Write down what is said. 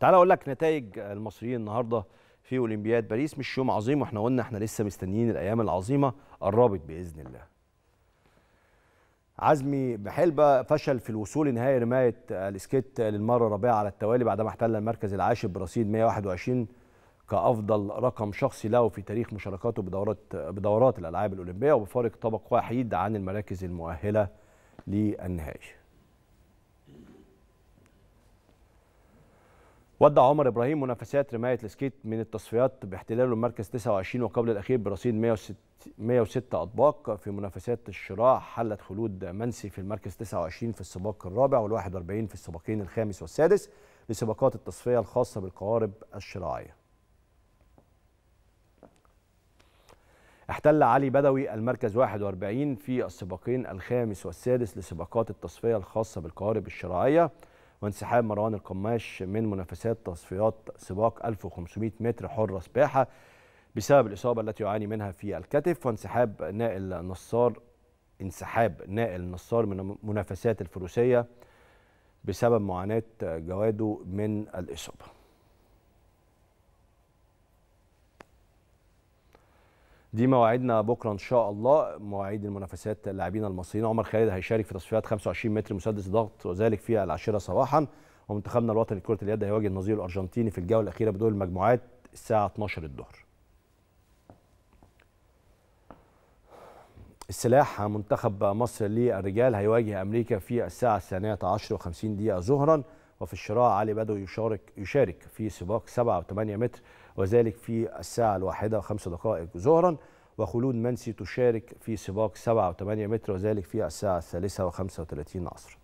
تعال اقول لك نتائج المصريين النهارده في اولمبياد باريس مش يوم عظيم واحنا قلنا احنا لسه مستنيين الايام العظيمه قربت باذن الله عزمي بحلبة فشل في الوصول لنهائي رماية الاسكيت للمرة الرابعة على التوالي بعدما احتل المركز العاشر برصيد 121 كأفضل رقم شخصي له في تاريخ مشاركاته بدورات بدورات الألعاب الأولمبية وبفارق طبق واحد عن المراكز المؤهلة للنهائي ودع عمر ابراهيم منافسات رمايه السكيت من التصفيات باحتلاله المركز 29 وقبل الاخير برصيد 106 106 اطباق في منافسات الشراع حلت خلود منسي في المركز 29 في السباق الرابع وال41 في السباقين الخامس والسادس لسباقات التصفيه الخاصه بالقوارب الشراعيه. احتل علي بدوي المركز 41 في السباقين الخامس والسادس لسباقات التصفيه الخاصه بالقوارب الشراعيه وانسحاب مروان القماش من منافسات تصفيات سباق 1500 متر حرة سباحة بسبب الإصابة التي يعاني منها في الكتف وانسحاب نائل نصار انسحاب نائل نصار من منافسات الفروسية بسبب معاناة جواده من الإصابة دي مواعيدنا بكره ان شاء الله مواعيد المنافسات اللاعبين المصريين عمر خالد هيشارك في تصفيات 25 متر مسدس ضغط وذلك في العاشره صباحا ومنتخبنا الوطني لكره اليد هيواجه النظير الارجنتيني في الجوله الاخيره بدور المجموعات الساعه 12 الظهر السلاح منتخب مصر للرجال هيواجه امريكا في الساعه الثانيه عشر 50 دقيقه ظهرا وفي الشراع علي بدوي يشارك يشارك في سباق 7 و8 متر وذلك في الساعة الواحدة وخمس دقائق ظهرا وخلود منسي تشارك في سباق سبعة وثمانية متر وذلك في الساعة وخمسة وثلاثين عصرا